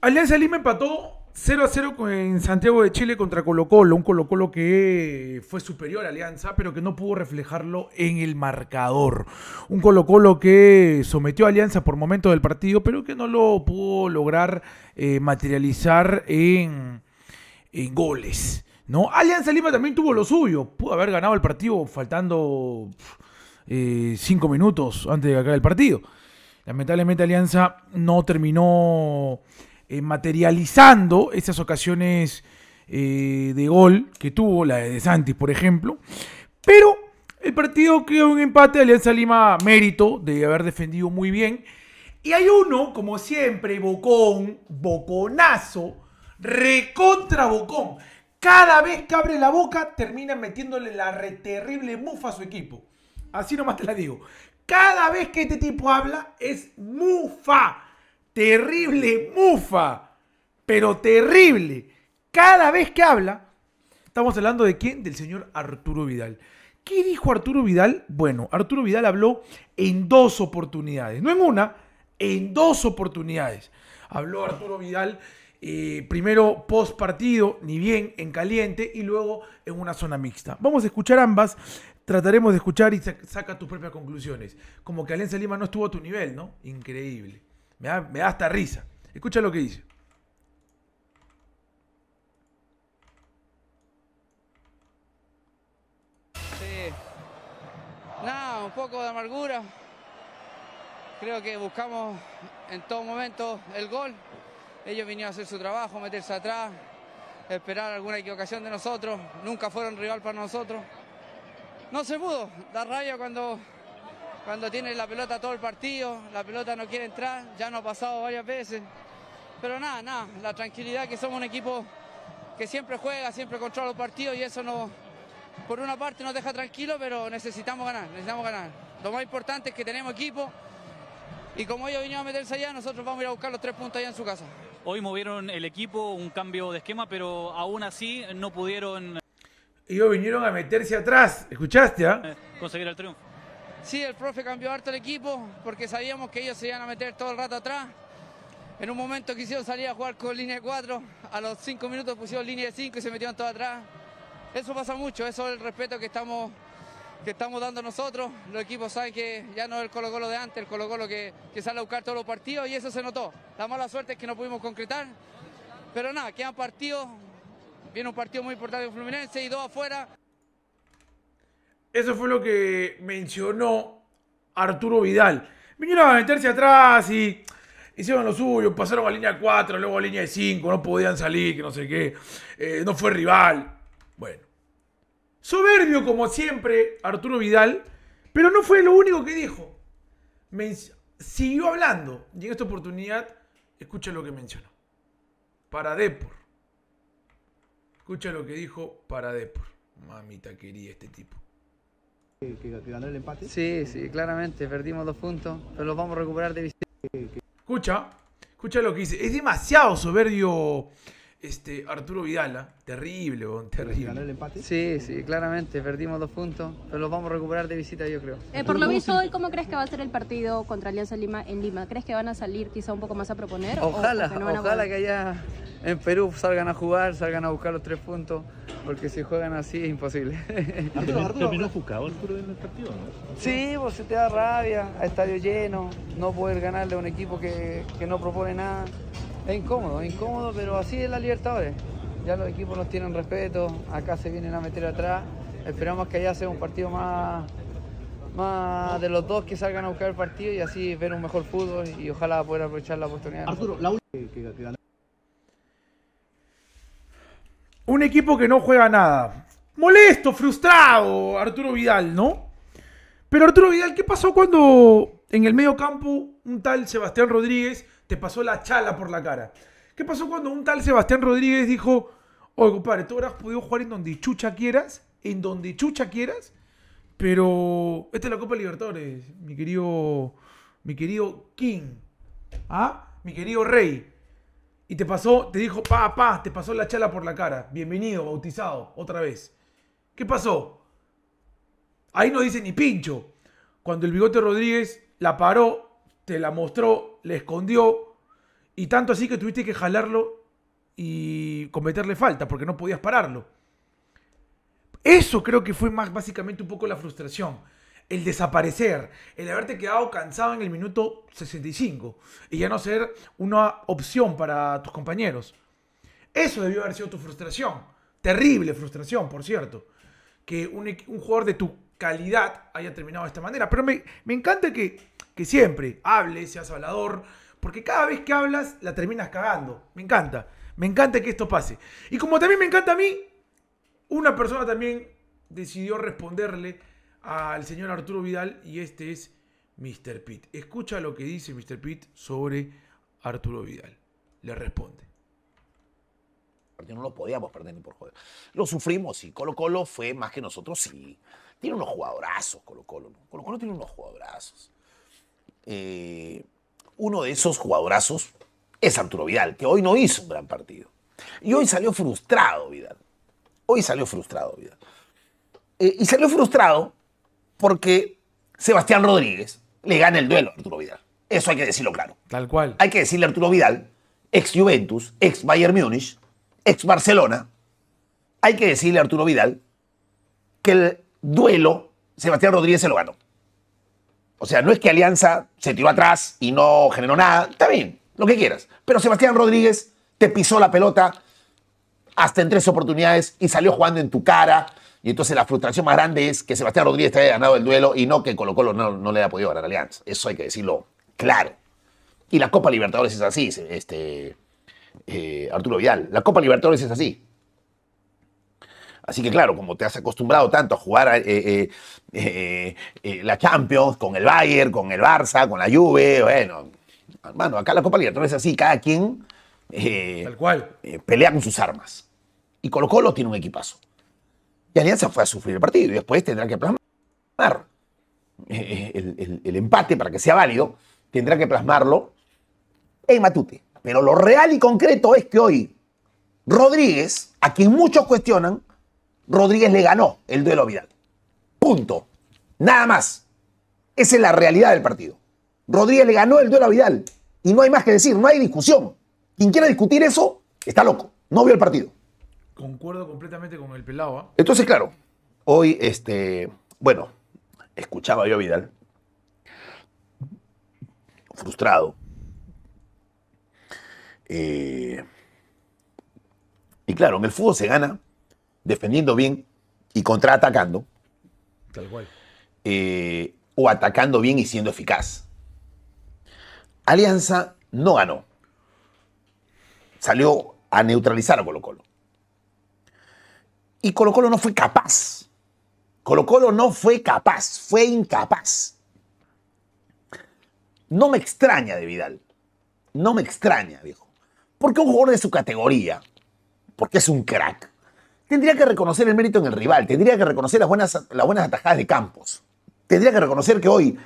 Alianza Lima empató 0 a 0 en Santiago de Chile contra Colo Colo, un Colo Colo que fue superior a Alianza, pero que no pudo reflejarlo en el marcador. Un Colo Colo que sometió a Alianza por momentos del partido, pero que no lo pudo lograr eh, materializar en, goles. ¿no? Alianza Lima también tuvo lo suyo, pudo haber ganado el partido faltando 5 eh, minutos antes de acabar el partido. Lamentablemente Alianza no terminó eh, materializando esas ocasiones eh, de gol que tuvo, la de, de Santis, por ejemplo. Pero el partido creó un empate, Alianza Lima mérito de haber defendido muy bien. Y hay uno, como siempre, bocón, boconazo, recontra bocón. Cada vez que abre la boca, termina metiéndole la re terrible mufa a su equipo. Así nomás te la digo. Cada vez que este tipo habla, es mufa terrible mufa, pero terrible. Cada vez que habla, estamos hablando de quién? Del señor Arturo Vidal. ¿Qué dijo Arturo Vidal? Bueno, Arturo Vidal habló en dos oportunidades, no en una, en dos oportunidades. Habló Arturo Vidal eh, primero post partido, ni bien en caliente, y luego en una zona mixta. Vamos a escuchar ambas, trataremos de escuchar y saca tus propias conclusiones. Como que Alianza Lima no estuvo a tu nivel, ¿no? Increíble. Me da, hasta risa. Escucha lo que dice. Sí. Nada, un poco de amargura. Creo que buscamos en todo momento el gol. Ellos vinieron a hacer su trabajo, meterse atrás, esperar alguna equivocación de nosotros. Nunca fueron rival para nosotros. No se pudo. Da rabia cuando cuando tiene la pelota todo el partido, la pelota no quiere entrar, ya nos ha pasado varias veces. Pero nada, nada, la tranquilidad que somos un equipo que siempre juega, siempre controla los partidos y eso por una parte nos deja tranquilos, pero necesitamos ganar, necesitamos ganar. Lo más importante es que tenemos equipo y como ellos vinieron a meterse allá, nosotros vamos a ir a buscar los tres puntos allá en su casa. Hoy movieron el equipo, un cambio de esquema, pero aún así no pudieron... Ellos vinieron a meterse atrás, ¿escuchaste? Ah? Eh, conseguir el triunfo. Sí, el profe cambió harto el equipo porque sabíamos que ellos se iban a meter todo el rato atrás. En un momento quisieron salir a jugar con línea 4, a los 5 minutos pusieron línea de 5 y se metieron todo atrás. Eso pasa mucho, eso es el respeto que estamos, que estamos dando nosotros. Los equipos saben que ya no es el Colo Colo de antes, el Colo Colo que, que sale a buscar todos los partidos y eso se notó. La mala suerte es que no pudimos concretar, pero nada, quedan partidos, viene un partido muy importante con Fluminense y dos afuera. Eso fue lo que mencionó Arturo Vidal. Vinieron a meterse atrás y hicieron lo suyo, pasaron a línea 4, luego a línea 5, no podían salir, que no sé qué, eh, no fue rival. Bueno, soberbio como siempre Arturo Vidal, pero no fue lo único que dijo. siguió hablando y en esta oportunidad escucha lo que mencionó. Para Depor. Escucha lo que dijo para Depor. Mamita quería este tipo. Que, el empate? Sí, sí, claramente, perdimos dos puntos, pero los vamos a recuperar de visita. Escucha, escucha lo que dice. Es demasiado soberbio este Arturo Vidala. ¿ah? Terrible, terrible. el empate? Sí, sí, claramente, perdimos dos puntos, pero los vamos a recuperar de visita, yo creo. Eh, por lo visto, hoy, ¿cómo crees que va a ser el partido contra Alianza Lima en Lima? ¿Crees que van a salir quizá un poco más a proponer? Ojalá, ojalá que allá en Perú salgan a jugar, salgan a buscar los tres puntos. Porque si juegan así es imposible. Ah, no ha el Arturo en el partido, Sí, pues se te da rabia, a estadio lleno, no poder ganarle a un equipo que, no propone nada. Es incómodo, incómodo, pero así es la Libertadores. Ya los equipos nos tienen respeto, acá se vienen a meter atrás. Esperamos que allá sea un partido más, más de los dos que salgan a buscar el partido y así ver un mejor fútbol y ojalá poder aprovechar la oportunidad. la un equipo que no juega nada. Molesto, frustrado, Arturo Vidal, ¿no? Pero Arturo Vidal, ¿qué pasó cuando en el medio campo un tal Sebastián Rodríguez te pasó la chala por la cara? ¿Qué pasó cuando un tal Sebastián Rodríguez dijo, oye, compadre, tú habrás podido jugar en donde chucha quieras, en donde chucha quieras, pero esta es la Copa Libertadores, mi querido, mi querido King, ¿ah? mi querido Rey y te pasó, te dijo, pa, pa, te pasó la chala por la cara. Bienvenido, bautizado, otra vez. ¿Qué pasó? Ahí no dice ni pincho. Cuando el bigote Rodríguez la paró, te la mostró, le escondió. Y tanto así que tuviste que jalarlo y cometerle falta, porque no podías pararlo. Eso creo que fue más básicamente un poco la frustración el desaparecer, el haberte quedado cansado en el minuto 65 y ya no ser una opción para tus compañeros. Eso debió haber sido tu frustración. Terrible frustración, por cierto. Que un, jugador de tu calidad haya terminado de esta manera. Pero me, encanta que, que siempre hables, seas hablador, porque cada vez que hablas la terminas cagando. Me encanta. Me encanta que esto pase. Y como también me encanta a mí, una persona también decidió responderle al señor Arturo Vidal y este es Mr. Pitt. Escucha lo que dice Mr. Pitt sobre Arturo Vidal. Le responde. No lo podíamos perder ni por joder. Lo sufrimos, y Colo Colo fue más que nosotros, sí. Tiene unos jugadorazos, Colo Colo. Colo Colo tiene unos jugadorazos. Eh, uno de esos jugadorazos es Arturo Vidal, que hoy no hizo un gran partido. Y hoy salió frustrado, Vidal. Hoy salió frustrado, Vidal. Eh, y salió frustrado porque Sebastián Rodríguez le gana el duelo a Arturo Vidal. Eso hay que decirlo claro. Tal cual. Hay que decirle a Arturo Vidal, ex Juventus, ex Bayern Múnich, ex Barcelona, hay que decirle a Arturo Vidal que el duelo Sebastián Rodríguez se lo ganó. O sea, no es que Alianza se tiró atrás y no generó nada. Está bien, lo que quieras. Pero Sebastián Rodríguez te pisó la pelota, hasta en tres oportunidades y salió jugando en tu cara. Y entonces la frustración más grande es que Sebastián Rodríguez te haya ganado el duelo y no que Colo Colo no, le haya podido ganar a Alianza. Eso hay que decirlo claro. Y la Copa Libertadores es así, este, eh, Arturo Vidal. La Copa Libertadores es así. Así que claro, como te has acostumbrado tanto a jugar eh, eh, la Champions con el Bayern, con el Barça, con la Juve, bueno, hermano, acá la Copa Libertadores es así, cada quien Tal cual. pelea con sus armas. Y Colo Colo tiene un equipazo. Y Alianza fue a sufrir el partido y después tendrá que plasmar eh, eh, el, empate para que sea válido. Tendrá que plasmarlo en Matute. Pero lo real y concreto es que hoy Rodríguez, a quien muchos cuestionan, Rodríguez le ganó el duelo a Vidal. Punto. Nada más. Esa es la realidad del partido. Rodríguez le ganó el duelo a Vidal. Y no hay más que decir, no hay discusión. Quien quiera discutir eso, está loco. No vio el partido. Concuerdo completamente con el pelado. ¿ah? Entonces, claro, hoy, este, bueno, escuchaba yo a Vidal, frustrado, eh, y claro, en el fútbol se gana defendiendo bien y contraatacando. Tal cual. Eh, o atacando bien y siendo eficaz. Alianza no ganó. Salió a neutralizar a Colo Colo. Y Colo Colo no fue capaz. Colo Colo no fue capaz, fue incapaz. No me extraña de Vidal. No me extraña, dijo. Porque un jugador de su categoría, porque es un crack, tendría que reconocer el mérito en el rival, tendría que reconocer las buenas, las buenas atajadas de Campos. Tendría que reconocer que hoy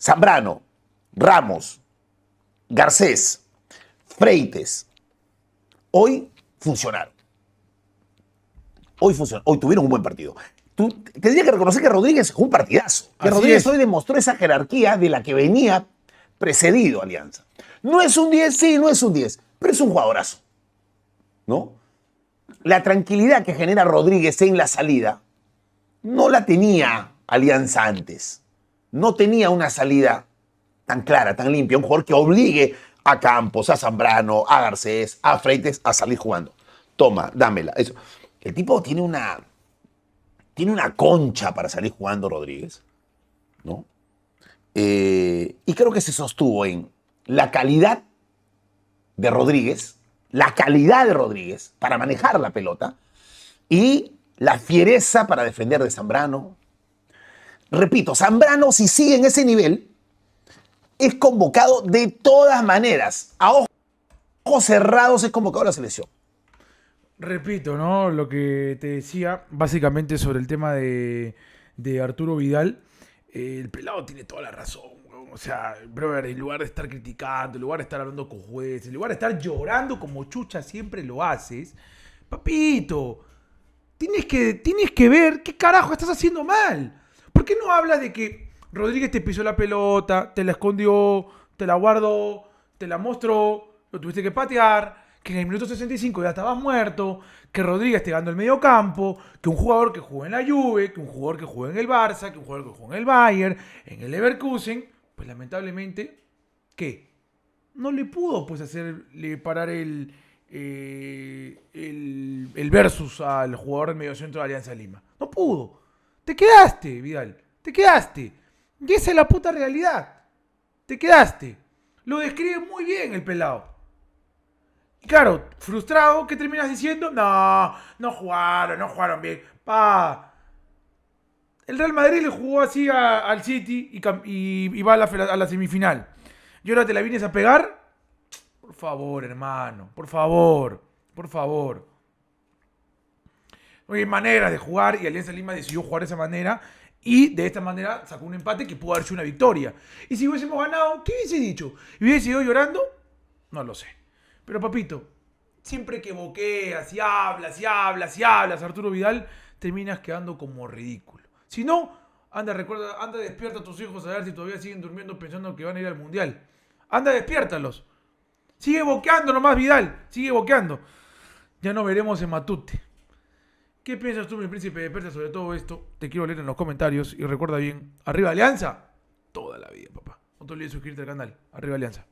Zambrano, Ramos, Garcés, Freites, hoy funcionaron. Hoy hoy tuvieron un buen partido. Tú, tendría que reconocer que Rodríguez es un partidazo. Que Rodríguez hoy demostró esa jerarquía de la que venía precedido Alianza. No es un 10, sí, no es un 10, pero es un jugadorazo. ¿No? La tranquilidad que genera Rodríguez en la salida no la tenía Alianza antes. No tenía una salida tan clara, tan limpia, un jugador que obligue a Campos, a Zambrano, a Garcés, a Freites a salir jugando. Toma, dámela. Eso. El tipo tiene una, tiene una concha para salir jugando Rodríguez, ¿no? Eh, y creo que se sostuvo en la calidad de Rodríguez, la calidad de Rodríguez para manejar la pelota y la fiereza para defender de Zambrano. Repito, Zambrano si sigue en ese nivel es convocado de todas maneras. A ojos cerrados es convocado a la selección. Repito, ¿no? Lo que te decía, básicamente sobre el tema de, Arturo Vidal. Eh, el pelado tiene toda la razón, o sea, brother, en lugar de estar criticando, en lugar de estar hablando con jueces, en lugar de estar llorando como chucha siempre lo haces, papito, tienes que, tienes que ver qué carajo estás haciendo mal. ¿Por qué no hablas de que Rodríguez te pisó la pelota, te la escondió, te la guardó, te la mostró, lo tuviste que patear, que en el minuto 65 ya estabas muerto, que Rodríguez te ganó el medio campo, que un jugador que jugó en la Juve, que un jugador que jugó en el Barça, que un jugador que jugó en el Bayern, en el Leverkusen, pues lamentablemente, ¿qué? No le pudo pues hacerle parar el, eh, el, el versus al jugador del medio centro de Alianza Lima. No pudo. Te quedaste, Vidal. Te quedaste. Y esa es la puta realidad. Te quedaste. Lo describe muy bien el pelado. Y claro, frustrado, ¿qué terminas diciendo? No, no jugaron, no jugaron bien. Pa. El Real Madrid le jugó así al City y, va a la, semifinal. Y ahora te la vienes a pegar. Por favor, hermano. Por favor. Por favor. No hay maneras de jugar y Alianza Lima decidió jugar de esa manera. Y de esta manera sacó un empate que pudo haber sido una victoria. Y si hubiésemos ganado, ¿qué hubiese dicho? ¿Hubiese ido llorando? No lo sé. Pero papito, siempre que boqueas y hablas y hablas y hablas, Arturo Vidal, terminas quedando como ridículo. Si no, anda, recuerda, anda, despierta a tus hijos a ver si todavía siguen durmiendo pensando que van a ir al mundial. Anda, despiértalos. Sigue boqueando nomás, Vidal. Sigue boqueando. Ya no veremos en Matute. ¿Qué piensas tú, mi príncipe de Persia, sobre todo esto? Te quiero leer en los comentarios y recuerda bien, arriba Alianza, toda la vida, papá. No te olvides suscribirte al canal, arriba Alianza.